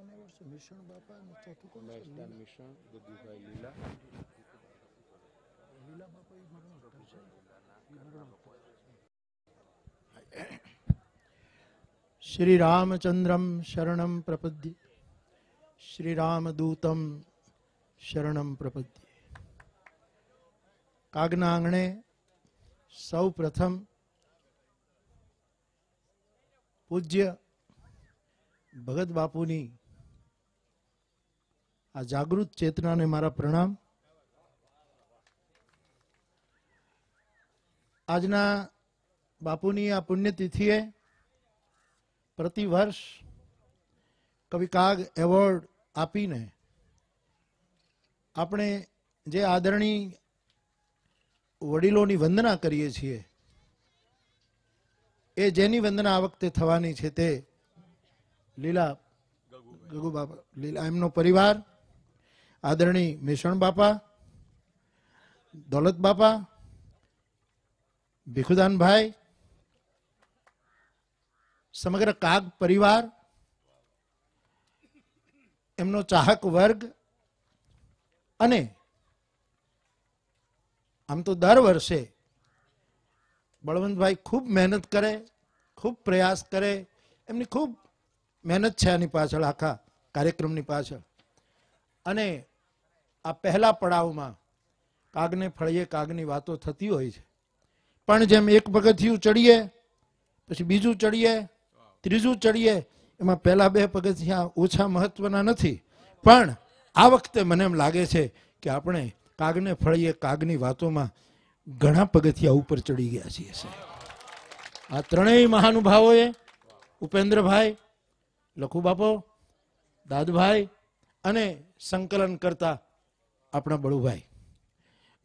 કોને વળશે મિશ્રણ બાપાનું ચોથું કોણ છે મિશ્રણ બુદ્ધિભાઈ લીલા લીલા બાપા એ મરણોત્તર છે એ મરણોત્તર પ્રપદ્ય શ્રી રામદૂતમ પ્રપદ્ય કાગના આંગણે સૌ પ્રથમ પૂજ્ય ભગત બાપુની આ જાગૃત ચેતનાને મારા પ્રણામ આજના બાપુની આ પુણ્યતિથિએ પ્રતિવર્ષ કાગ એવોર્ડ આપીને આપણે જે આદરણીય વડીલોની વંદના કરીએ છીએ એ જેની વંદના આ વખતે થવાની છે તે લીલા ગગુ બાપા લીલા એમનો પરિવાર આદરણી મિશ્રણ બાપા દોલત બાપા ભીખુદાનભાઈ સમગ્ર કાગ પરિવાર એમનો ચાહક વર્ગ અને આમ તો દર વર્ષે બળવંતભાઈ ખૂબ મહેનત કરે ખૂબ પ્રયાસ કરે એમની ખૂબ મહેનત છે આની પાછળ આખા કાર્યક્રમની પાછળ અને આ પહેલા પડાવમાં કાગને ફળીએ કાગની વાતો થતી હોય છે પણ જેમ એક પગથિયું ચડીએ પછી બીજું ચડીએ ત્રીજું ચડીએ એમાં પહેલા બે પગથિયા ઓછા મહત્વના નથી પણ આ વખતે મને એમ લાગે છે કે આપણે કાગને ફળીએ કાગની વાતોમાં ઘણા પગથિયા ઉપર ચડી ગયા છીએ સાહેબ આ ત્રણેય મહાનુભાવોએ ઉપેન્દ્રભાઈ લખુબાપો દાદભાઈ અને સંકલન કરતા આપણા બળુભાઈ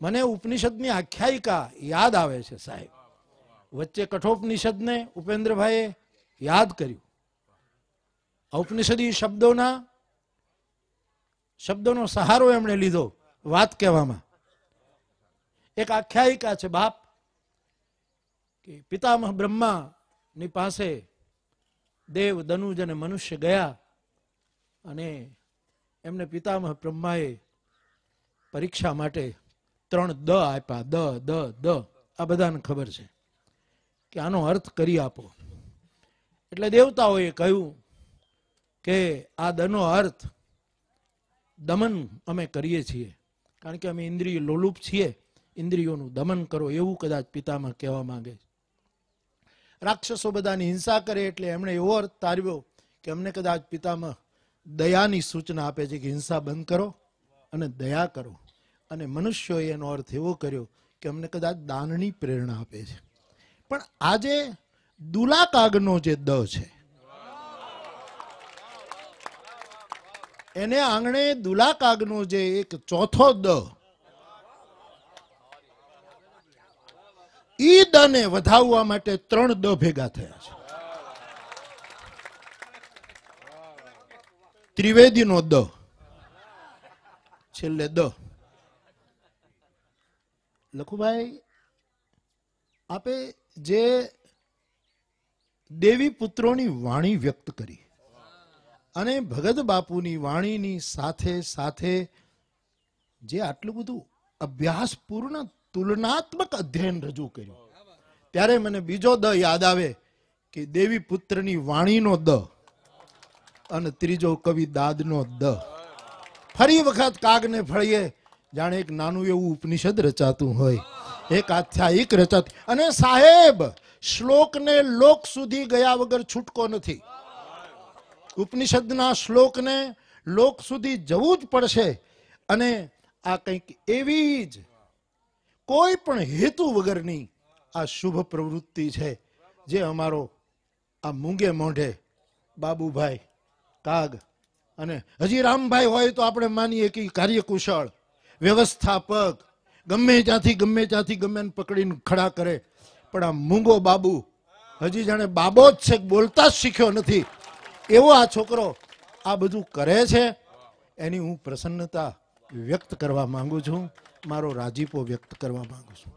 મને ઉપનિષદની આખ્યાયિકા યાદ આવે છે સાહેબ વચ્ચે કઠોપનિષદને ઉપેન્દ્રભાઈએ યાદ કર્યું ઔપનિષદી શબ્દોના શબ્દોનો સહારો એમણે લીધો વાત કહેવામાં એક આખ્યાયિકા છે બાપ કે પિતામહ બ્રહ્માની પાસે દેવ દનુજ અને મનુષ્ય ગયા અને એમને પિતામહ બ્રહ્માએ પરીક્ષા માટે ત્રણ દ આપ્યા દ દ દ આ બધાને ખબર છે કે આનો અર્થ કરી આપો એટલે દેવતાઓએ કહ્યું કે આ દનો અર્થ દમન અમે કરીએ છીએ કારણ કે અમે ઇન્દ્રિય લોલુપ છીએ ઇન્દ્રિયોનું દમન કરો એવું કદાચ પિતામાં કહેવા માંગે છે રાક્ષસો બધાની હિંસા કરે એટલે એમણે એવો અર્થ તારવ્યો કે અમને કદાચ પિતામાં દયાની સૂચના આપે છે કે હિંસા બંધ કરો અને દયા કરો અને મનુષ્યોએ એનો અર્થ એવો કર્યો કે અમને કદાચ દાનની પ્રેરણા આપે છે પણ આજે દુલાકાગનો જે દ છે એને આંગણે દુલાકાગનો જે એક ચોથો દ ઈ દને વધાવવા માટે ત્રણ દ ભેગા થયા છે ત્રિવેદી નો દ છેલ્લે દ લખુભાઈ આપે જે દેવી પુત્રોની વાણી વ્યક્ત કરી અને ભગત બાપુની વાણીની સાથે સાથે જે આટલું બધું અભ્યાસપૂર્ણ તુલનાત્મક અધ્યયન રજૂ કર્યું ત્યારે મને બીજો દ યાદ આવે કે દેવી પુત્રની વાણીનો દ અને ત્રીજો કવિ દાદનો દ ફરી વખત કાગને ફળીએ જાણે એક નાનું એવું ઉપનિષદ રચાતું હોય એક આખ્યાયિક રચાતું અને સાહેબ શ્લોકને લોક સુધી ગયા વગર છૂટકો નથી ઉપનિષદના શ્લોકને લોક સુધી જવું જ પડશે અને આ કંઈક એવી જ કોઈ પણ હેતુ વગરની આ શુભ પ્રવૃત્તિ છે જે અમારો આ મૂંગે મોઢે બાબુભાઈ કાગ અને હજી રામભાઈ હોય તો આપણે માનીએ કે કાર્ય કુશળ વ્યવસ્થાપક ગમે ત્યાંથી ગમે ત્યાંથી ગમે પકડીને ખડા કરે પણ આ મૂંગો બાબુ હજી જાણે બાબો જ છે બોલતા જ શીખ્યો નથી એવો આ છોકરો આ બધું કરે છે એની હું પ્રસન્નતા વ્યક્ત કરવા માંગુ છું મારો રાજીપો વ્યક્ત કરવા માંગુ છું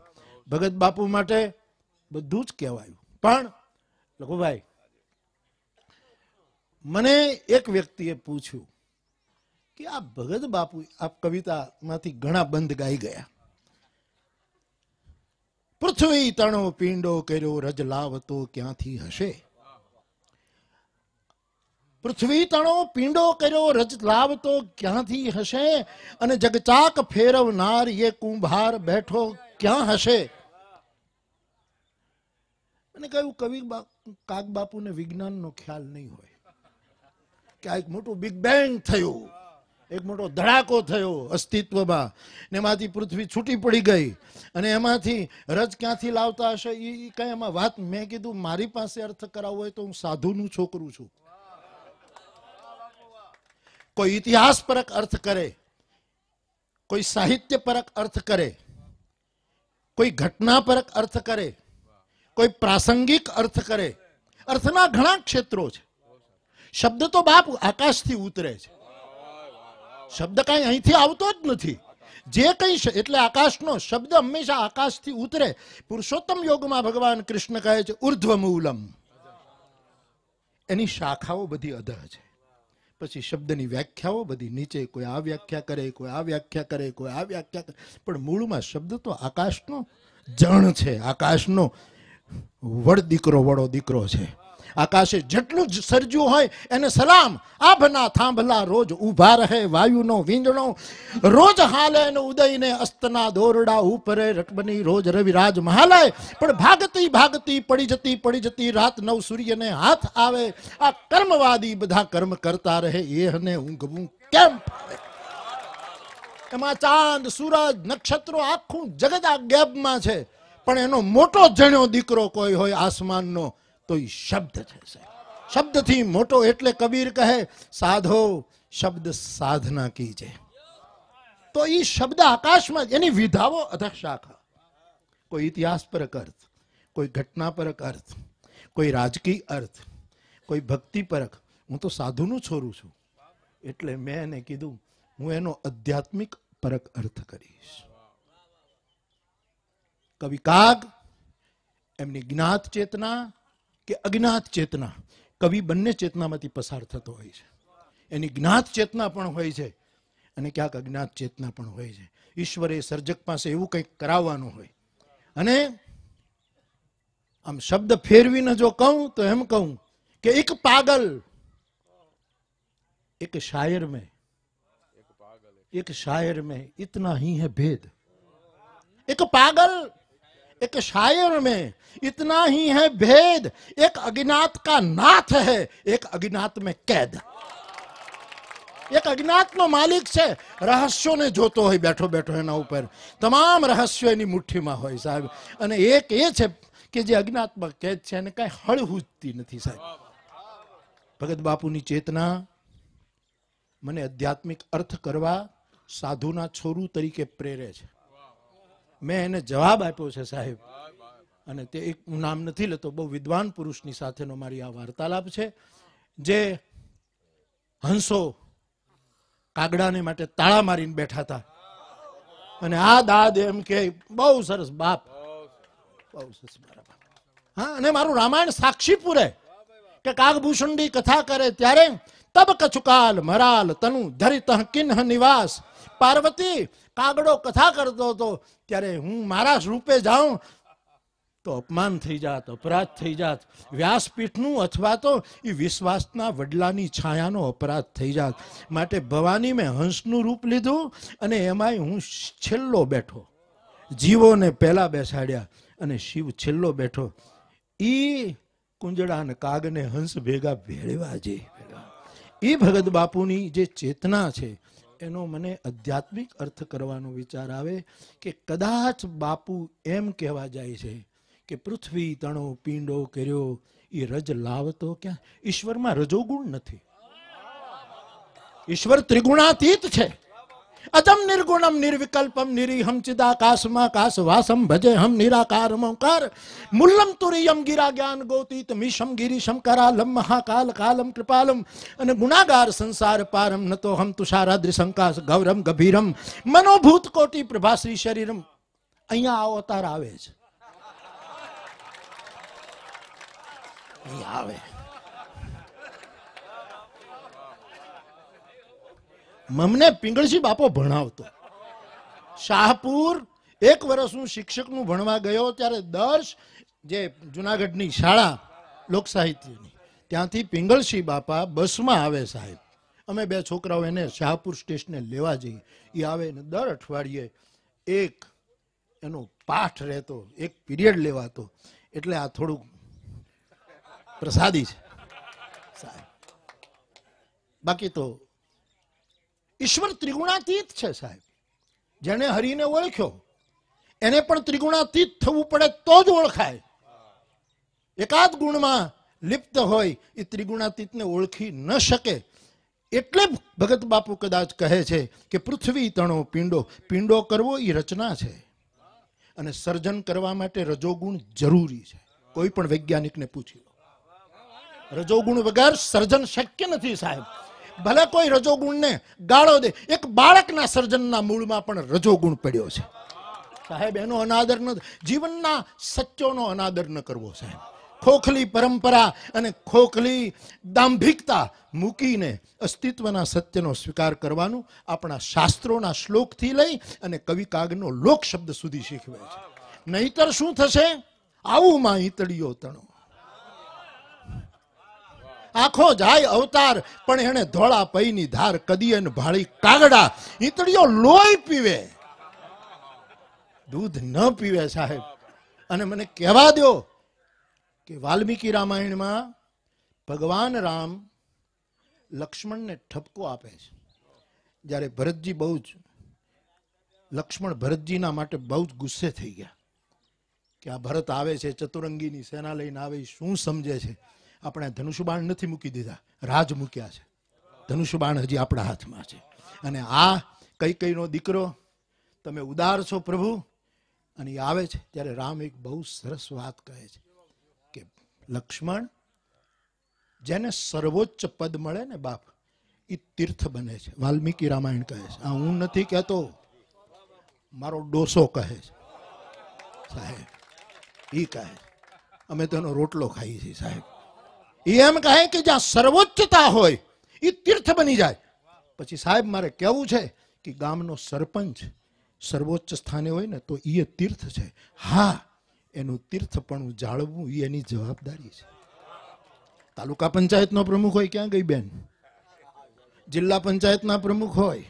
ભગત બાપુ માટે બધું જ કહેવાયું પણ લઘુભાઈ મને એક વ્યક્તિએ પૂછ્યું કે આ ભગત બાપુ આ કવિતામાંથી ઘણા બંધ ગાઈ ગયા પૃથ્વી તણો પીંડો કર્યો રજ લાવતો ક્યાંથી હશે પૃથ્વી તણો પીંડો કર્યો રજ લાવતો ક્યાંથી હશે અને જગચાક ફેરવનાર એ કુંભાર બેઠો ક્યાં હશે અને કહ્યું કવિ કાગ બાપુને વિજ્ઞાનનો ખ્યાલ નહીં હોય કે આ એક મોટું બિગ બેંગ થયું એક મોટો ધડાકો થયો અસ્તિત્વમાં ને એમાંથી પૃથ્વી છૂટી પડી ગઈ અને એમાંથી રજ ક્યાંથી લાવતા હશે એ કંઈ એમાં વાત મેં કીધું મારી પાસે અર્થ કરાવવો હોય તો હું સાધુનું છોકરું છું કોઈ ઇતિહાસ પરક અર્થ કરે કોઈ સાહિત્ય પરક અર્થ કરે કોઈ ઘટના પરક અર્થ કરે કોઈ પ્રાસંગિક અર્થ કરે અર્થના ઘણા ક્ષેત્રો છે શબ્દ તો બાપ આકાશથી ઉતરે છે શબ્દ કાંઈ અહીંથી આવતો જ નથી જે કંઈ એટલે આકાશનો શબ્દ હંમેશા આકાશથી ઉતરે પુરુષોત્તમ યોગમાં ભગવાન કૃષ્ણ કહે છે ઉર્ધ્વ મૂલમ એની શાખાઓ બધી અધઃ છે પછી શબ્દની વ્યાખ્યાઓ બધી નીચે કોઈ આ વ્યાખ્યા કરે કોઈ આ વ્યાખ્યા કરે કોઈ આ વ્યાખ્યા કરે પણ મૂળમાં શબ્દ તો આકાશનો જણ છે આકાશનો વડ દીકરો વડો દીકરો છે આકાશે જેટલું જ સર્જ્યું હોય એને સલામ આભના થાંભલા રોજ ઊભા રહે વાયુનો વીંજણો રોજ હાલે ને ઉદયને અસ્તના દોરડા ઉપરે રટબની રોજ રવિરાજ મહાલય પણ ભાગતી ભાગતી પડી જતી પડી જતી રાત નવ સૂર્યને હાથ આવે આ કર્મવાદી બધા કર્મ કરતા રહે એ હને ઊંઘવું કેમ એમાં ચાંદ સૂરજ નક્ષત્રો આખું જગત આ ગેપમાં છે પણ એનો મોટો જણ્યો દીકરો કોઈ હોય આસમાનનો તો એ શબ્દ છે સાહેબ શબ્દથી મોટો એટલે કબીર કહે સાધો શબ્દ સાધના કી છે તો એ શબ્દ આકાશમાં એની વિધાઓ અધશાખા કોઈ ઇતિહાસ પર અર્થ કોઈ ઘટના પર અર્થ કોઈ રાજકીય અર્થ કોઈ ભક્તિ ભક્તિપરક હું તો સાધુનું છોરું છું એટલે મેં એને કીધું હું એનો આધ્યાત્મિક પરક અર્થ કરીશ કવિ કાગ એમની જ્ઞાત ચેતના કે અજ્ઞાત ચેતના કવિ બંને ચેતનામાંથી પસાર થતો હોય છે એની જ્ઞાત ચેતના પણ હોય છે અને ક્યાંક અજ્ઞાત ચેતના પણ હોય છે ઈશ્વરે સર્જક પાસે એવું કંઈક કરાવવાનું હોય અને આમ શબ્દ ફેરવીને જો કહું તો એમ કહું કે એક પાગલ એક શાયર મેં એક શાયર મેં ઇતના હી હે ભેદ એક પાગલ एक शायर में इतना ही है भेद एक अज्ञात का नाथ है एक अज्ञात में कैद एक अज्ञात में मालिक से रहस्यों ने जो तो है बैठो बैठो है ना ऊपर तमाम रहस्यों ने मुट्ठी में होए साहब अने एक ये छे कि जे अज्ञात में कैद छे ने काई हड़हुती नहीं साहब भगत बापू ने चेतना मने आध्यात्मिक अर्थ करवा साधुना छोरू तरीके प्रेरे छे મેં એને જવાબ આપ્યો છે સાહેબ અને તે એક હું નામ નથી લેતો બહુ વિદ્વાન પુરુષની સાથેનો મારી આ વાર્તાલાપ છે જે હંસો કાગડાને માટે તાળા મારીને બેઠા હતા અને આ દાદ એમ કે બહુ સરસ બાપ બહુ સરસ બરાબર હા અને મારું રામાયણ સાક્ષી પૂરે કે કાગભૂષણની કથા કરે ત્યારે તબ કચુકાલ મરાલ તનુ ધરિત કિન્હ નિવાસ પાર્વતી કાગડો કથા કરતો હતો ત્યારે હું મારા સ્વરૂપે જાઉં તો અપમાન થઈ જાત અપરાધ થઈ જાત વ્યાસપીઠનું અથવા તો એ વિશ્વાસના વડલાની છાયાનો અપરાધ થઈ જાત માટે ભવાની મેં હંસનું રૂપ લીધું અને એમાંય હું છેલ્લો બેઠો જીવોને પહેલાં બેસાડ્યા અને શિવ છેલ્લો બેઠો એ કુંજડા અને કાગને હંસ ભેગા ભેળવા જે એ ભગત બાપુની જે ચેતના છે એનો મને આધ્યાત્મિક અર્થ કરવાનો વિચાર આવે કે કદાચ બાપુ એમ કહેવા જાય છે કે પૃથ્વી તણો પીંડો કર્યો એ રજ લાવતો ક્યાં ઈશ્વરમાં રજોગુણ નથી ઈશ્વર ત્રિગુણાતીત છે અજમ નિર્ગુણમ નિર્વિકલ્પમ નિરીહમ ચિદાકાશમાં કાશ વાસમ ભજે હમ નિરાકારમ કાર મુલ્લમ તુરિયમ ગિરા જ્ઞાન ગોતીત મિશમ ગિરીશમ કરાલમ મહાકાલ કાલમ કૃપાલમ અને ગુણાગાર સંસાર પારમ નતો હમ તુષારાદ્રિ સંકાશ ગૌરમ ગભીરમ મનોભૂત કોટી પ્રભાશ્રી શરીરમ અહીંયા અવતાર આવે છે આવે મમને પિંગળસી બાપો ભણાવતો શાહપુર એક વર્ષ હું શિક્ષકનું ભણવા ગયો ત્યારે દર્શ જે જુનાગઢની શાળા લોક સાહિત્યની ત્યાંથી પિંગળસિંહ બાપા બસમાં આવે સાહેબ અમે બે છોકરાઓ એને શાહપુર સ્ટેશને લેવા જઈએ એ આવે ને દર અઠવાડિયે એક એનો પાઠ રહેતો એક પિરિયડ લેવાતો એટલે આ થોડુંક પ્રસાદી છે સાહેબ બાકી તો ઈશ્વર ત્રિગુણાતીત છે સાહેબ જેને હરિને ઓળખ્યો એને પણ ત્રિગુણાતીત થવું પડે તો જ ઓળખાય એકાદ ગુણમાં લિપ્ત હોય એ ત્રિગુણાતીતને ઓળખી ન શકે એટલે ભગત બાપુ કદાચ કહે છે કે પૃથ્વી તણો પીંડો પિંડો કરવો એ રચના છે અને સર્જન કરવા માટે રજોગુણ જરૂરી છે કોઈ પણ વૈજ્ઞાનિકને પૂછી લો રજોગુણ વગર સર્જન શક્ય નથી સાહેબ ભલે કોઈ રજોગુણને ગાળો દે એક બાળકના સર્જનના મૂળમાં પણ રજોગુણ પડ્યો છે સાહેબ એનો અનાદર ન જીવનના સત્યોનો અનાદર ન કરવો સાહેબ ખોખલી પરંપરા અને ખોખલી દાંભિકતા મૂકીને અસ્તિત્વના સત્યનો સ્વીકાર કરવાનું આપણા શાસ્ત્રોના શ્લોકથી લઈ અને કવિકાગનો લોક શબ્દ સુધી શીખવે છે નહીતર શું થશે આવું માં ઈતળીઓ તણો આખો જાય અવતાર પણ એને ધોળા પૈની ધાર કદી એને ભાળી કાગડા ઈતળીઓ લોહી પીવે દૂધ ન પીવે સાહેબ અને મને કહેવા દો કે વાલ્મીકી રામાયણમાં ભગવાન રામ લક્ષ્મણને ઠપકો આપે છે જ્યારે ભરતજી બહુ જ લક્ષ્મણ ભરતજીના માટે બહુ જ ગુસ્સે થઈ ગયા કે આ ભરત આવે છે ચતુરંગીની સેના લઈને આવે શું સમજે છે આપણે ધનુષ્યબાણ નથી મૂકી દીધા રાજ મૂક્યા છે ધનુષ્યબાણ હજી આપણા હાથમાં છે અને આ કઈ કઈનો દીકરો તમે ઉદાર છો પ્રભુ અને એ આવે છે ત્યારે રામ એક બહુ સરસ વાત કહે છે કે લક્ષ્મણ જેને સર્વોચ્ચ પદ મળે ને બાપ એ તીર્થ બને છે વાલ્મીકી રામાયણ કહે છે આ હું નથી કહેતો મારો ડોસો કહે છે સાહેબ એ કહે અમે તેનો રોટલો ખાઈએ છીએ સાહેબ એમ કહે કે જ્યાં સર્વોચ્ચતા હોય એ તીર્થ બની જાય પછી સાહેબ મારે કહેવું છે કે ગામનો સરપંચ સર્વોચ્ચ સ્થાને હોય ને તો એ તીર્થ છે હા એનું તીર્થપણું જાળવવું એ એની જવાબદારી છે તાલુકા પંચાયતનો પ્રમુખ હોય ક્યાં ગઈ બેન જિલ્લા પંચાયતના પ્રમુખ હોય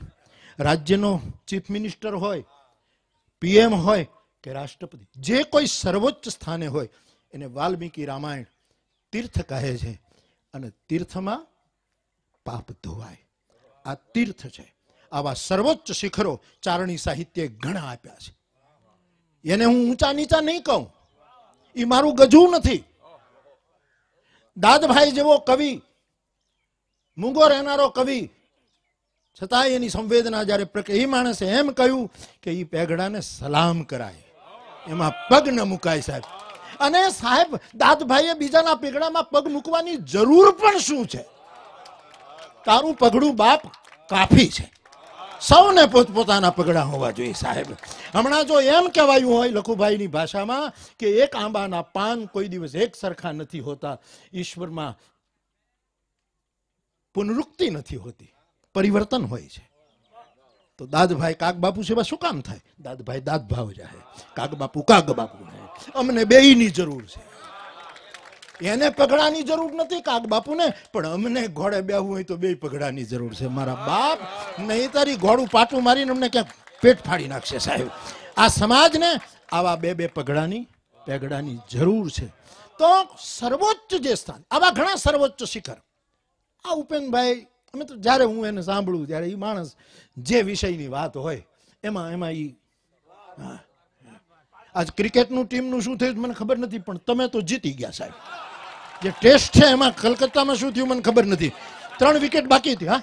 રાજ્યનો ચીફ મિનિસ્ટર હોય પીએમ હોય કે રાષ્ટ્રપતિ જે કોઈ સર્વોચ્ચ સ્થાને હોય એને વાલ્મીકી રામાયણ તીર્થ કહે છે અને તીર્થમાં પાપ ધોવાય આ તીર્થ છે આવા સર્વોચ્ચ શિખરો ચારણી સાહિત્ય ઘણા આપ્યા છે એને હું ઊંચા નીચા નહીં કહું એ મારું ગજું નથી દાદભાઈ જેવો કવિ મૂંગો રહેનારો કવિ છતાં એની સંવેદના જ્યારે એ માણસે એમ કહ્યું કે એ પેગડાને સલામ કરાય એમાં પગ ન મુકાય સાહેબ અને સાહેબ દાદભાઈએ બીજાના પીગડામાં પગ મૂકવાની જરૂર પણ શું છે તારું પગડું બાપ કાફી છે સૌને પોતપોતાના પગડા હોવા જોઈએ સાહેબ હમણાં જો એમ કહેવાયું હોય લખુભાઈની ભાષામાં કે એક આંબાના પાન કોઈ દિવસ એક સરખા નથી હોતા ઈશ્વરમાં પુનરુક્તિ નથી હોતી પરિવર્તન હોય છે તો દાદભાઈ કાગ બાપુ સેવા શું કામ થાય દાદભાઈ દાદ ભાવ જાહે કાગ બાપુ કાગ બાપુ અમને બેયની જરૂર છે એને પગડાની જરૂર નથી કાક બાપુને પણ અમને ઘોડે બેહવું હોય તો બે પગડાની જરૂર છે મારા બાપ નહીં તારી ઘોડું પાટું મારીને અમને ક્યાંક પેટ ફાડી નાખશે સાહેબ આ સમાજને આવા બે બે પગડાની પેગડાની જરૂર છે તો સર્વોચ્ચ જે સ્થાન આવા ઘણા સર્વોચ્ચ શિખર આ ઉપેનભાઈ અમે જ્યારે હું એને સાંભળું ત્યારે એ માણસ જે વિષયની વાત હોય એમાં એમાં એ આજ ક્રિકેટનું ટીમનું શું થયું મને ખબર નથી પણ તમે તો જીતી ગયા સાહેબ જે ટેસ્ટ છે એમાં કલકત્તામાં શું થયું મને ખબર નથી ત્રણ વિકેટ બાકી હતી હા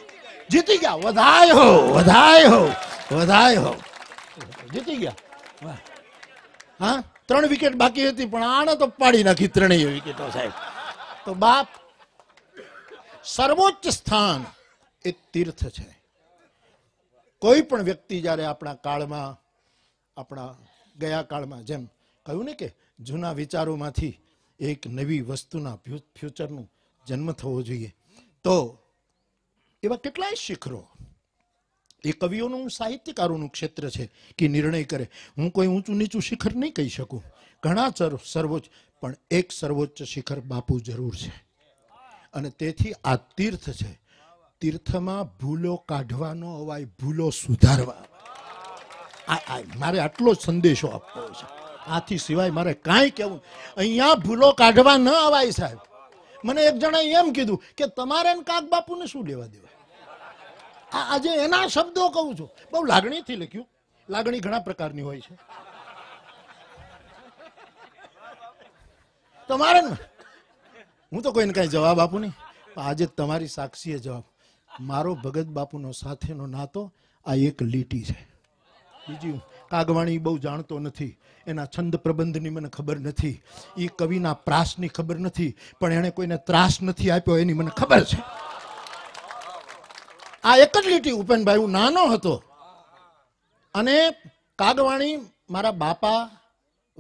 જીતી ગયા વધાય હો વધાય હો વધાય હો જીતી ગયા હા ત્રણ વિકેટ બાકી હતી પણ આને તો પાડી નાખી ત્રણેય વિકેટો સાહેબ તો બાપ સર્વોચ્ચ સ્થાન એ તીર્થ છે કોઈ પણ વ્યક્તિ જ્યારે આપણા કાળમાં આપણા ગયા કાળમાં જેમ કહ્યું ને કે જૂના વિચારોમાંથી એક નવી વસ્તુના ફ્યુચરનું જન્મ થવો જોઈએ તો એવા કેટલાય શિખરો એ કવિઓનું સાહિત્યકારોનું ક્ષેત્ર છે કે નિર્ણય કરે હું કોઈ ઊંચું નીચું શિખર નહીં કહી શકું ઘણા સર્વોચ્ચ પણ એક સર્વોચ્ચ શિખર બાપુ જરૂર છે અને તેથી આ તીર્થ છે તીર્થમાં ભૂલો કાઢવાનો અવાય ભૂલો સુધારવા મારે આટલો જ સંદેશો આપવો છે આથી સિવાય મારે કાંઈ કહેવું અહીંયા ભૂલો કાઢવા ન અવાય સાહેબ મને એક જણાએ એમ કીધું કે તમારે કાક બાપુને શું લેવા દેવા આ આજે એના શબ્દો કહું છું બહુ લાગણીથી લખ્યું લાગણી ઘણા પ્રકારની હોય છે તમારે હું તો કોઈને કાંઈ જવાબ આપું નહીં આજે તમારી સાક્ષીએ જવાબ મારો ભગત બાપુનો સાથેનો નાતો આ એક લીટી છે બીજું કાગવાણી બહુ જાણતો નથી એના છંદ પ્રબંધની મને ખબર નથી એ કવિના પ્રાસની ખબર નથી પણ એણે કોઈને ત્રાસ નથી આપ્યો એની મને ખબર છે આ એક જ લીટી ઉપેનભાઈ હું નાનો હતો અને કાગવાણી મારા બાપા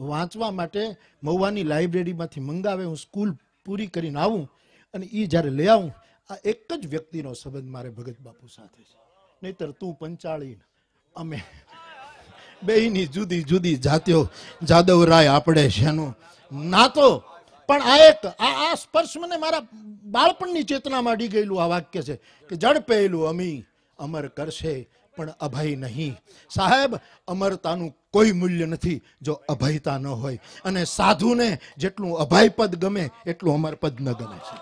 વાંચવા માટે મહુવાની લાઇબ્રેરીમાંથી મંગાવે હું સ્કૂલ પૂરી કરીને આવું અને એ જ્યારે લઈ આવું આ એક જ વ્યક્તિનો સંબંધ મારે ભગત બાપુ સાથે છે નહીતર તું પંચાળી અમે બેની જુદી જુદી જાતિઓ જાદવરાય આપણે શેનું નાતો પણ આ એક આ આ સ્પર્શ મને મારા બાળપણની ચેતનામાં અડી ગયેલું આ વાક્ય છે કે જડ પહેલું અમી અમર કરશે પણ અભય નહીં સાહેબ અમરતાનું કોઈ મૂલ્ય નથી જો અભયતા ન હોય અને સાધુને જેટલું અભયપદ ગમે એટલું અમરપદ ન ગમે છે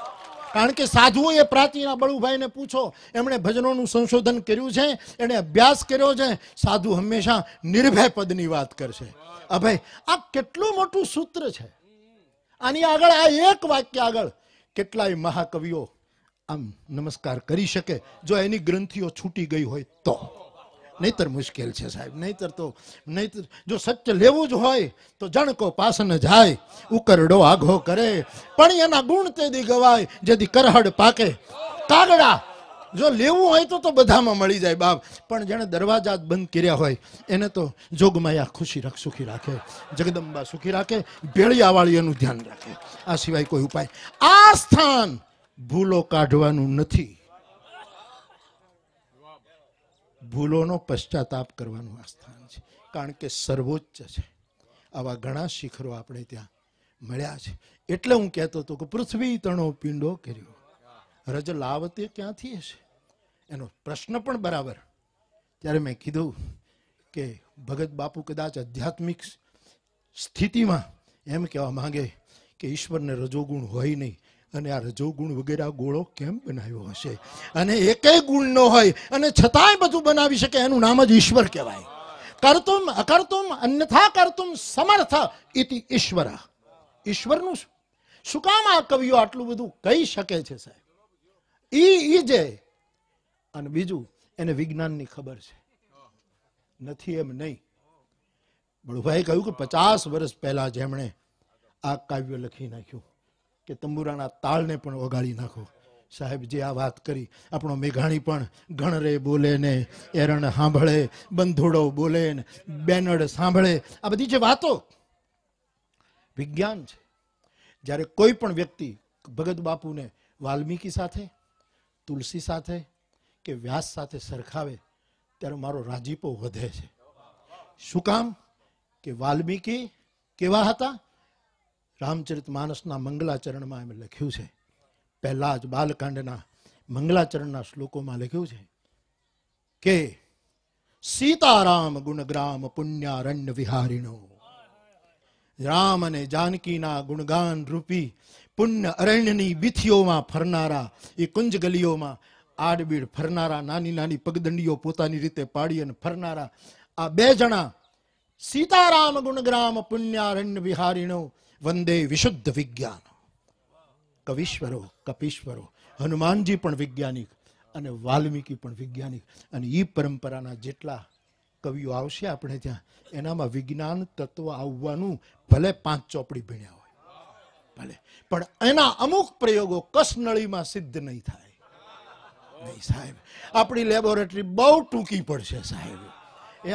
કારણ કે સાધુઓ સાધુઓએ પ્રાચીના બળુભાઈને પૂછો એમણે ભજનોનું સંશોધન કર્યું છે એણે અભ્યાસ કર્યો છે સાધુ હંમેશા નિર્ભય પદની વાત કરશે અભય આ કેટલું મોટું સૂત્ર છે આની આગળ આ એક વાક્ય આગળ કેટલાય મહાકવિઓ આમ નમસ્કાર કરી શકે જો એની ગ્રંથિઓ છૂટી ગઈ હોય તો નહીતર મુશ્કેલ છે સાહેબ નહીતર તો નહીતર જો સત્ય લેવું જ હોય તો જણકો પાસન જાય ઉકરડો આઘો કરે પણ એના ગુણ તેદી ગવાય જેથી કરહડ પાકે કાગડા જો લેવું હોય તો તો બધામાં મળી જાય બાપ પણ જેણે દરવાજા બંધ કર્યા હોય એને તો જોગમાયા ખુશી રાખ સુખી રાખે જગદંબા સુખી રાખે ભેળિયાવાળી એનું ધ્યાન રાખે આ સિવાય કોઈ ઉપાય આ સ્થાન ભૂલો કાઢવાનું નથી ભૂલોનો પશ્ચાતાપ કરવાનું આ સ્થાન છે કારણ કે સર્વોચ્ચ છે આવા ઘણા શિખરો આપણે ત્યાં મળ્યા છે એટલે હું કહેતો હતો કે પૃથ્વી તણો પિંડો કર્યો રજ લાવતે ક્યાંથી હશે એનો પ્રશ્ન પણ બરાબર ત્યારે મેં કીધું કે ભગત બાપુ કદાચ આધ્યાત્મિક સ્થિતિમાં એમ કહેવા માંગે કે ઈશ્વરને રજોગુણ હોય નહીં અને આ રજોગુણ વગેરે ગોળો કેમ બનાવ્યો હશે અને એકેય ગુણનો હોય અને છતાંય બધું બનાવી શકે એનું નામ જ ઈશ્વર કહેવાય કરતુમ અકર્તુમ અન્યથા કરતુમ સમર્થ ઇતિ ઈશ્વર ઈશ્વરનું શું કામ આ કવિઓ આટલું બધું કહી શકે છે સાહેબ ઈ ઈ જે અને બીજું એને વિજ્ઞાનની ખબર છે નથી એમ નહીં બળુભાઈ કહ્યું કે પચાસ વર્ષ પહેલા જેમણે આ કાવ્ય લખી નાખ્યું કે તંબુરાના તાળને પણ ઓગાળી નાખો સાહેબ જે આ વાત કરી આપણો મેઘાણી પણ ગણરે બોલે ને એરણ સાંભળે બંધોડો બોલે ને બેનડ સાંભળે આ બધી જે વાતો વિજ્ઞાન છે જ્યારે કોઈ પણ વ્યક્તિ ભગત બાપુને વાલ્મીકી સાથે તુલસી સાથે કે વ્યાસ સાથે સરખાવે ત્યારે મારો રાજીપો વધે છે શું કામ કે વાલ્મીકી કેવા હતા રામચરિત માનસના મંગલાચરણમાં એમ લખ્યું છે પહેલા જ બાલકાંડના મંગલાચરણના શ્લોકોમાં લખ્યું છે કે સીતારામ ગુણગ્રામ પુણ્યારણ્ય વિહારીણો રામ અને જાનકીના ગુણગાન રૂપી પુણ્ય અરણ્યની બીથીઓમાં ફરનારા એ કુંજ ગલીઓમાં આડબીડ ફરનારા નાની નાની પગદંડીઓ પોતાની રીતે પાડી અને ફરનારા આ બે જણા સીતારામ ગુણગ્રામ પુણ્યારણ્ય વિહારીણો વંદે વિશુદ્ધ વિજ્ઞાન કવિશ્વરો કપીશ્વરો હનુમાનજી પણ વૈજ્ઞાનિક અને વાલ્મીકી પણ વૈજ્ઞાનિક અને એ પરંપરાના જેટલા કવિઓ આવશે આપણે ત્યાં એનામાં વિજ્ઞાન તત્વ આવવાનું ભલે પાંચ ચોપડી ભણ્યા હોય ભલે પણ એના અમુક પ્રયોગો કસનળીમાં સિદ્ધ નહીં થાય નહીં સાહેબ આપણી લેબોરેટરી બહુ ટૂંકી પડશે સાહેબ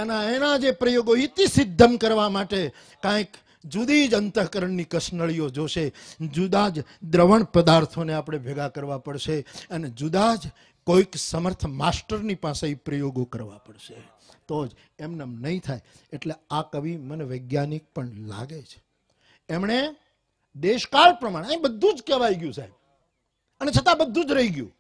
એના એના જે પ્રયોગો ઇતિ સિદ્ધમ કરવા માટે કાંઈક જુદી જ અંતઃકરણની કસનળીઓ જોશે જુદા જ દ્રવણ પદાર્થોને આપણે ભેગા કરવા પડશે અને જુદા જ કોઈક સમર્થ માસ્ટરની પાસે પ્રયોગો કરવા પડશે તો જ એમને નહીં થાય એટલે આ કવિ મને વૈજ્ઞાનિક પણ લાગે છે એમણે દેશકાળ પ્રમાણે બધું જ કહેવાઈ ગયું સાહેબ અને છતાં બધું જ રહી ગયું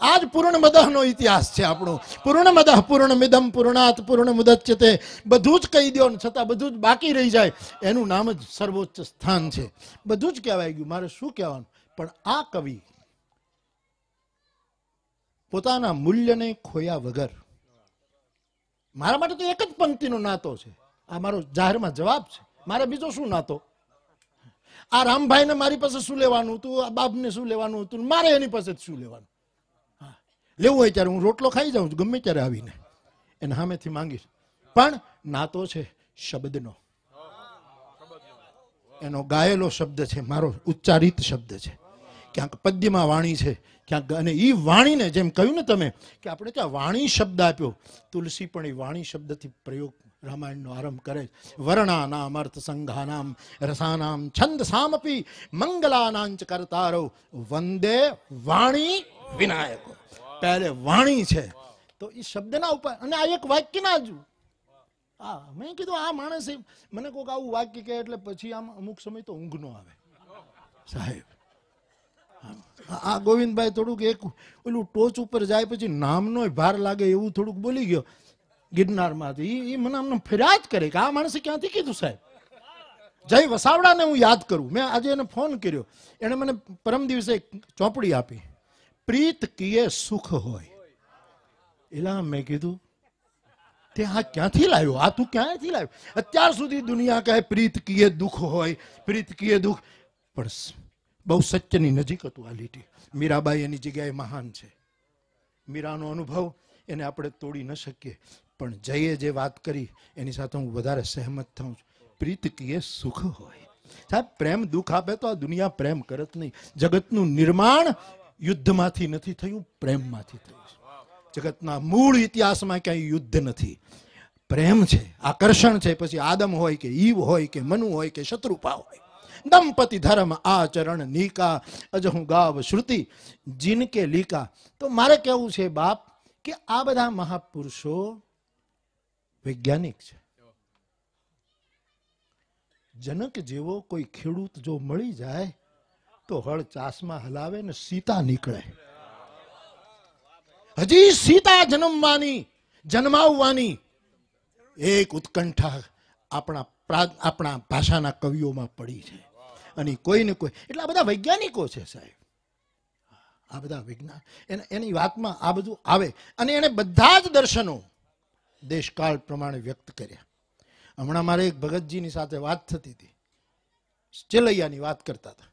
આ જ નો ઇતિહાસ છે આપણો પૂર્ણ મિદમ પૂર્ણાત પૂર્ણ પૂર્ણમુદચ્યતે બધું જ કહી દો ને છતાં બધું જ બાકી રહી જાય એનું નામ જ સર્વોચ્ચ સ્થાન છે બધું જ કહેવાય ગયું મારે શું કહેવાનું પણ આ કવિ પોતાના મૂલ્યને ખોયા વગર મારા માટે તો એક જ પંક્તિનો નાતો છે આ મારો જાહેરમાં જવાબ છે મારે બીજો શું નાતો આ રામભાઈને મારી પાસે શું લેવાનું હતું આ બાબને શું લેવાનું હતું મારે એની પાસે શું લેવાનું લેવું હોય ત્યારે હું રોટલો ખાઈ જાઉં છું ગમે ત્યારે આવીને એને સામેથી માંગીશ પણ નાતો છે શબ્દનો એનો ગાયેલો શબ્દ છે મારો ઉચ્ચારિત શબ્દ છે ક્યાંક પદ્યમાં વાણી છે ક્યાંક અને એ વાણીને જેમ કહ્યું ને તમે કે આપણે ત્યાં વાણી શબ્દ આપ્યો તુલસી પણ એ વાણી શબ્દથી પ્રયોગ રામાયણનો આરંભ કરે વર્ણાનામ અર્થ સંઘાનામ રસાનામ છંદ સામપી મંગલાનાંચ કરતારો વંદે વાણી વિનાયકો ત્યારે વાણી છે તો એ શબ્દના ઉપર અને આ એક વાક્યના જ હા મેં કીધું આ માણસે મને કોઈક આવું વાક્ય કહે એટલે પછી આમ અમુક સમય તો ઊંઘ નો આવે સાહેબ આ ગોવિંદભાઈ થોડુંક એક ઓલું ટોચ ઉપર જાય પછી નામનો ભાર લાગે એવું થોડુંક બોલી ગયો ગિરનારમાંથી એ એ મને આમને ફરિયાદ કરે કે આ માણસે ક્યાંથી કીધું સાહેબ જય વસાવડાને હું યાદ કરું મેં આજે એને ફોન કર્યો એણે મને પરમ દિવસે ચોપડી આપી પ્રીત કીએ સુખ હોય એલા મેં કીધું તે આ ક્યાંથી લાવ્યો આ તું ક્યાંથી લાવ્યો અત્યાર સુધી દુનિયા કહે પ્રીત કીએ દુઃખ હોય પ્રીત કીએ દુઃખ પણ બહુ સત્યની નજીક હતું આ લીટી મીરાબાઈ એની જગ્યાએ મહાન છે મીરાનો અનુભવ એને આપણે તોડી ન શકીએ પણ જયે જે વાત કરી એની સાથે હું વધારે સહેમત થાઉં છું પ્રીત કીએ સુખ હોય સાહેબ પ્રેમ દુઃખ આપે તો આ દુનિયા પ્રેમ કરત નહીં જગતનું નિર્માણ યુદ્ધમાંથી નથી થયું પ્રેમમાંથી થયું છે જગતના મૂળ ઇતિહાસમાં ક્યાંય યુદ્ધ નથી પ્રેમ છે આકર્ષણ છે પછી આદમ હોય કે ઈવ હોય કે મનુ હોય કે શત્રુપા હોય દંપતિ ધર્મ આચરણ નીકા અજ હું ગાવ શ્રુતિ જીન કે લીકા તો મારે કેવું છે બાપ કે આ બધા મહાપુરુષો વૈજ્ઞાનિક છે જનક જેવો કોઈ ખેડૂત જો મળી જાય તો હળ ચાસમાં હલાવે ને સીતા નીકળે હજી સીતા જન્મવાની જન્માવવાની એક ઉત્કંઠા આપણા આપણા ભાષાના કવિઓમાં પડી છે અને કોઈને કોઈ એટલે આ બધા વૈજ્ઞાનિકો છે સાહેબ આ બધા વિજ્ઞાન એને એની વાતમાં આ બધું આવે અને એને બધા જ દર્શનો દેશકાળ પ્રમાણે વ્યક્ત કર્યા હમણાં મારે એક ભગતજીની સાથે વાત થતી હતી ચેલૈયાની વાત કરતા હતા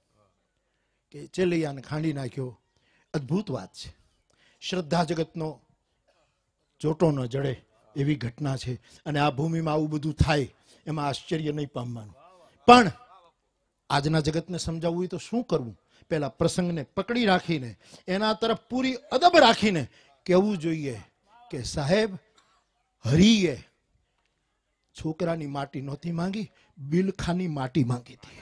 કે ચેલૈયાને ખાંડી નાખ્યો અદ્ભુત વાત છે શ્રદ્ધા જગતનો ચોટો ન જડે એવી ઘટના છે અને આ ભૂમિમાં આવું બધું થાય એમાં આશ્ચર્ય નહીં પામવાનું પણ આજના જગતને સમજાવવું તો શું કરવું પહેલા પ્રસંગને પકડી રાખીને એના તરફ પૂરી અદબ રાખીને કહેવું જોઈએ કે સાહેબ હરિએ છોકરાની માટી નહોતી માંગી બિલખાની માટી માંગી હતી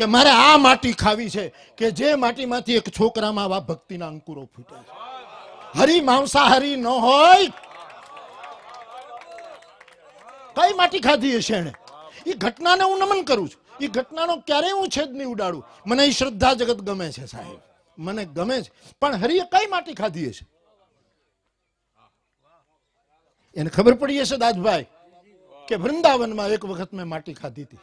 કે મારે આ માટી ખાવી છે કે જે માટીમાંથી એક છોકરામાં આવા ભક્તિના અંકુરો ફૂટ્યા છે હરી માંસાહારી ન હોય કઈ માટી ખાધી હશે એને એ ઘટનાને હું નમન કરું છું એ ઘટનાનો ક્યારેય હું છેદ નહીં ઉડાડું મને એ શ્રદ્ધા જગત ગમે છે સાહેબ મને ગમે છે પણ હરિએ કઈ માટી ખાધી હશે એને ખબર પડી હશે દાજભાઈ કે વૃંદાવનમાં એક વખત મેં માટી ખાધી હતી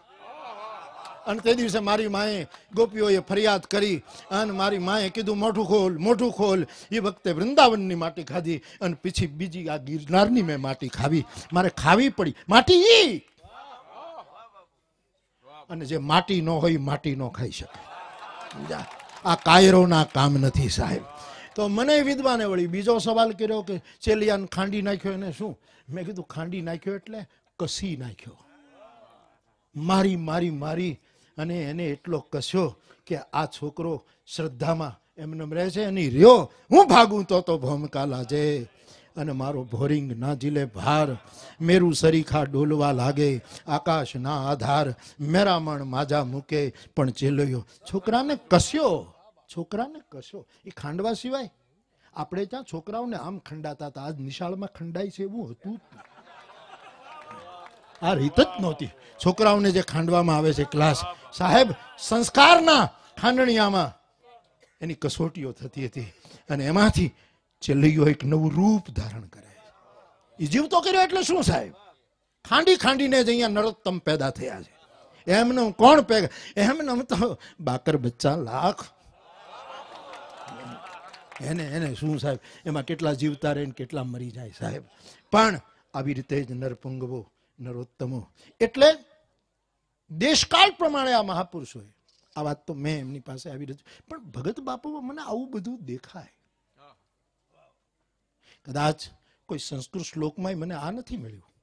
અને તે દિવસે મારી માએ ગોપીઓએ ફરિયાદ કરી અને મારી માએ કીધું મોઢું ખોલ મોઢું ખોલ એ વખતે વૃંદાવનની માટી ખાધી અને પછી બીજી આ ગિરનારની મેં માટી ખાવી મારે ખાવી પડી માટી ઈ અને જે માટી ન હોય માટી ન ખાઈ શકે આ કાયરોના કામ નથી સાહેબ તો મને વિદ્વાને વળી બીજો સવાલ કર્યો કે ચેલિયાન ખાંડી નાખ્યો એને શું મેં કીધું ખાંડી નાખ્યો એટલે કસી નાખ્યો મારી મારી મારી અને એને એટલો કસ્યો કે આ છોકરો શ્રદ્ધામાં એમનેમ રહે છે અને રહ્યો હું ભાગું તો તો ભોમકાલા જય અને મારો ભોરિંગ ના જીલે ભાર મેરું સરીખા ડોલવા લાગે આકાશ ના આધાર મેરામણ માજા મૂકે પણ ચેલયો છોકરાને કસ્યો છોકરાને કસ્યો એ ખાંડવા સિવાય આપણે ત્યાં છોકરાઓને આમ ખંડાતા હતા આજ નિશાળમાં ખંડાય છે એવું હતું જ આ રીત જ નહોતી છોકરાઓને જે ખાંડવામાં આવે છે ક્લાસ સાહેબ સંસ્કારના ખાંડણિયામાં એની કસોટીઓ થતી હતી અને એમાંથી ચેલ્લીઓ એક નવું રૂપ ધારણ કરે એ જીવતો કર્યો એટલે શું સાહેબ ખાંડી ખાંડીને જ અહીંયા નરોત્તમ પેદા થયા છે એમનો કોણ પેગા એમને તો બાકર બચ્ચા લાખ એને એને શું સાહેબ એમાં કેટલા જીવતા રહે ને કેટલા મરી જાય સાહેબ પણ આવી રીતે જ નરપુંગવો નરોત્તમો એટલે દેશકાળ પ્રમાણે આ મહાપુરુષોએ આ વાત તો મેં એમની પાસે આવી રહી પણ ભગત બાપુમાં મને આવું બધું દેખાય કદાચ કોઈ સંસ્કૃત શ્લોકમાં મને આ નથી મળ્યું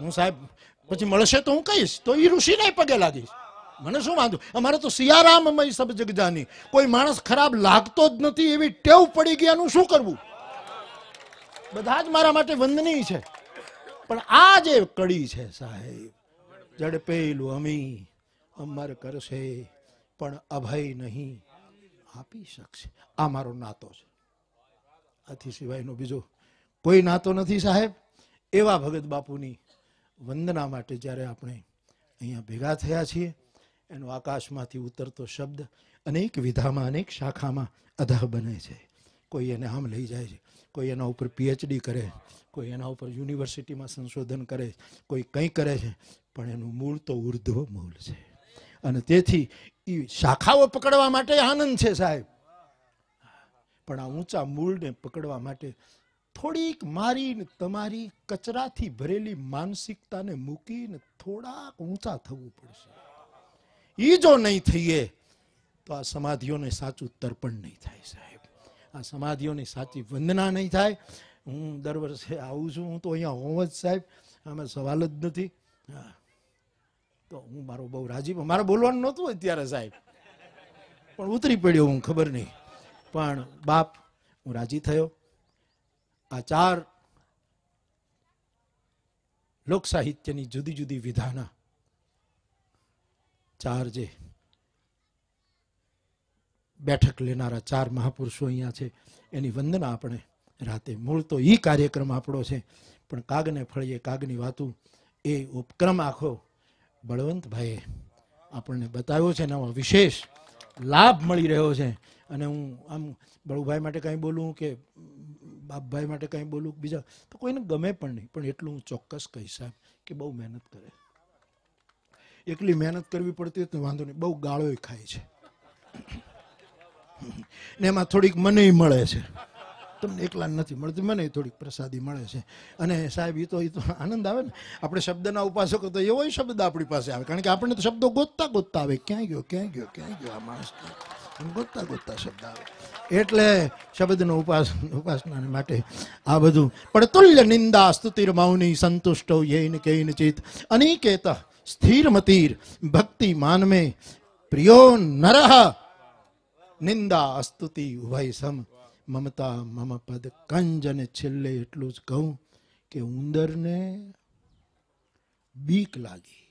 હું સાહેબ પછી મળશે તો હું કહીશ તો એ ઋષિને પગે લાગીશ મને શું વાંધો અમારે તો સિયારામમય સબ જગજાની કોઈ માણસ ખરાબ લાગતો જ નથી એવી ટેવ પડી ગઈ એનું શું કરવું બધા જ મારા માટે વંદનીય છે પણ આ જે કડી છે સાહેબ ઝડપેલું અમી અમર કરશે પણ અભય નહીં આપી શકશે આ મારો નાતો છે આથી સિવાયનો બીજો કોઈ નાતો નથી સાહેબ એવા ભગત બાપુની વંદના માટે જ્યારે આપણે અહીંયા ભેગા થયા છીએ એનો આકાશમાંથી ઉતરતો શબ્દ અનેક વિધામાં અનેક શાખામાં અધ બને છે કોઈ એને આમ લઈ જાય છે કોઈ એના ઉપર પીએચડી કરે કોઈ એના ઉપર યુનિવર્સિટીમાં સંશોધન કરે કોઈ કંઈ કરે છે પણ એનું મૂળ તો ઉર્ધ્વ મૂળ છે અને તેથી એ શાખાઓ પકડવા માટે આનંદ છે સાહેબ પણ આ ઊંચા મૂળને પકડવા માટે થોડીક મારીને તમારી કચરાથી ભરેલી માનસિકતાને મૂકીને થોડાક ઊંચા થવું પડશે એ જો નહીં થઈએ તો આ સમાધિઓને સાચું તર્પણ નહીં થાય સાહેબ આ સમાધિઓની સાચી વંદના નહીં થાય હું દર વર્ષે આવું છું હું તો અહીંયા હોઉં જ સાહેબ આમાં સવાલ જ નથી હા તો હું મારો બહુ રાજીપ મારે બોલવાનું નહોતું અત્યારે સાહેબ પણ ઉતરી પડ્યો હું ખબર નહીં પણ બાપ હું રાજી થયો આ ચાર લોક સાહિત્યની જુદી જુદી વિધાના ચાર જે બેઠક લેનારા ચાર મહાપુરુષો અહીંયા છે એની વંદના આપણે રાતે મૂળ તો એ કાર્યક્રમ આપણો છે પણ કાગને ફળીએ કાગની વાતું એ ઉપક્રમ આખો બળવંતભાઈએ આપણને બતાવ્યો છે એનામાં વિશેષ લાભ મળી રહ્યો છે અને હું આમ બળુભાઈ માટે કંઈ બોલું કે બાપભાઈ માટે કંઈ બોલું બીજા તો કોઈને ગમે પણ નહીં પણ એટલું હું ચોક્કસ કહીશ સાહેબ કે બહુ મહેનત કરે એકલી મહેનત કરવી પડતી હોય તો વાંધો નહીં બહુ ગાળો ખાય છે ને એમાં થોડીક મને મળે છે તમને એકલા નથી મળતી મને થોડીક પ્રસાદી મળે છે અને સાહેબ એ તો એ તો આનંદ આવે ને આપણે શબ્દના ઉપાસકો તો એવો શબ્દ આપણી પાસે આવે કારણ કે આપણને તો શબ્દો ગોતતા ગોતતા આવે ક્યાં ગયો ક્યાં ગયો ક્યાં ગયો આ માણસ ગોતતા ગોતતા શબ્દ આવે એટલે શબ્દનો ઉપાસ ઉપાસના માટે આ બધું પણ તુલ્ય નિંદા સ્તુતિર માઉની સંતુષ્ટો યૈન કેન ચિત અનિકેત સ્થિર મતીર ભક્તિ માનમે પ્રિયો નરહ નિંદા સ્તુતિ ઉભય સમ મમતા મમ પદ કંજ અને છેલ્લે એટલું જ કહું કે ઉંદરને બીક લાગી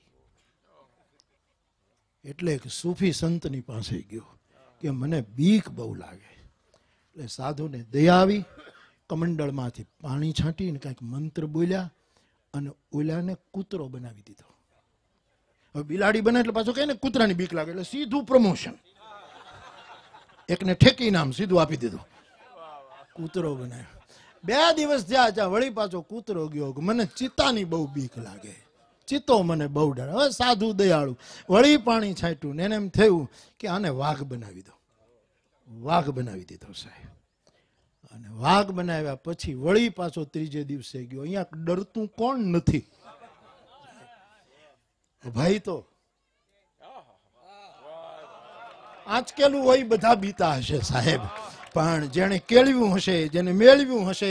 એટલે એક સૂફી સંતની પાસે ગયો કે મને બીક બહુ લાગે એટલે સાધુને દયા આવી કમંડળમાંથી પાણી છાંટીને કાંઈક મંત્ર બોલ્યા અને ઓલાને કૂતરો બનાવી દીધો હવે બિલાડી બને એટલે પાછું કહે ને કૂતરાની બીક લાગે એટલે સીધું પ્રમોશન એકને ઠેકી નામ સીધું આપી દીધું કૂતરો બનાવ્યો બે દિવસ જ્યાં જ્યાં વળી પાછો કૂતરો ગયો મને ચિત્તાની બહુ બીક લાગે ચિત્તો મને બહુ ડર હવે સાધુ દયાળુ વળી પાણી છાંટ્યું ને એને એમ થયું કે આને વાઘ બનાવી દો વાઘ બનાવી દીધો સાહેબ અને વાઘ બનાવ્યા પછી વળી પાછો ત્રીજે દિવસે ગયો અહીંયા ડરતું કોણ નથી ભાઈ તો આંચકેલું હોય બધા બીતા હશે સાહેબ પણ જેણે કેળવ્યું હશે જેને મેળવ્યું હશે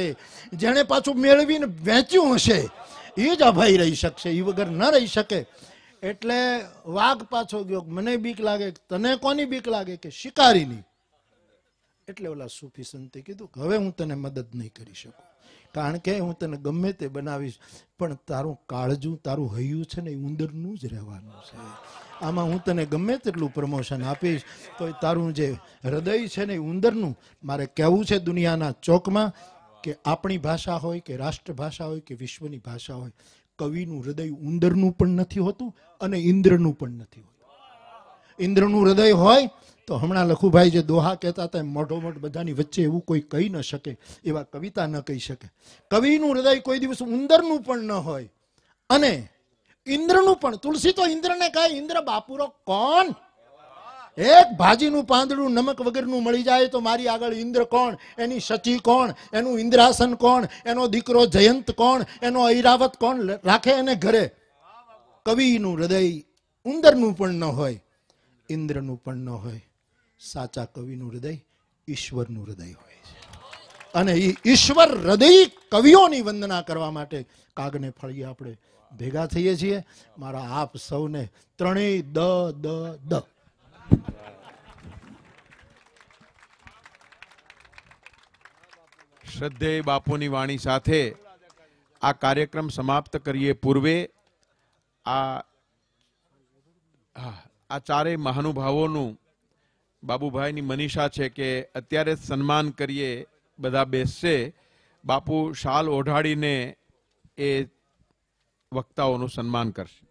જેણે પાછું મેળવીને વેચ્યું હશે એ જ અભય રહી શકશે એ વગર ન રહી શકે એટલે વાઘ પાછો ગયો મને બીક લાગે તને કોની બીક લાગે કે શિકારીની એટલે ઓલા સૂફી સંતે કીધું હવે હું તને મદદ નહીં કરી શકું કારણ કે હું તને ગમે તે બનાવીશ પણ તારું કાળજું તારું હૈયું છે ને એ ઉંદરનું જ રહેવાનું છે આમાં હું તને ગમે તેટલું પ્રમોશન આપીશ તો તારું જે હૃદય છે ને એ ઉંદરનું મારે કહેવું છે દુનિયાના ચોકમાં કે આપણી ભાષા હોય કે રાષ્ટ્રભાષા હોય કે વિશ્વની ભાષા હોય કવિનું હૃદય ઉંદરનું પણ નથી હોતું અને ઇન્દ્રનું પણ નથી હોતું ઇન્દ્રનું હૃદય હોય તો હમણાં લખુભાઈ જે દોહા કહેતા હતા મોઢો મોઢ બધાની વચ્ચે એવું કોઈ કહી ન શકે એવા કવિતા ન કહી શકે કવિનું હૃદય કોઈ દિવસ ઉંદરનું પણ ન હોય અને ઇન્દ્રનું પણ તુલસી તો ઇન્દ્રને કહે ઇન્દ્ર બાપુરો કોણ એક ભાજીનું પાંદડું નમક વગરનું મળી જાય તો મારી આગળ ઇન્દ્ર કોણ એની સચી કોણ એનું ઇન્દ્રાસન કોણ એનો દીકરો જયંત કોણ એનો ઐરાવત કોણ રાખે એને ઘરે કવિનું હૃદય ઉંદરનું પણ ન હોય ઇન્દ્રનું પણ ન હોય સાચા કવિનું હૃદય ઈશ્વરનું હૃદય હોય છે અને એ ઈશ્વર હૃદય કવિઓની વંદના કરવા માટે કાગને ફળીએ આપણે ભેગા થઈએ છીએ મારા આપ સૌને ત્રણેય દ દ દ શ્રદ્ધેય બાપુની વાણી સાથે આ કાર્યક્રમ સમાપ્ત કરીએ પૂર્વે આ હા આ ચારેય મહાનુભાવોનું બાબુભાઈની મનીષા છે કે અત્યારે સન્માન કરીએ બધા બેસશે બાપુ શાલ ઓઢાડીને એ વક્તાઓનું સન્માન કરશે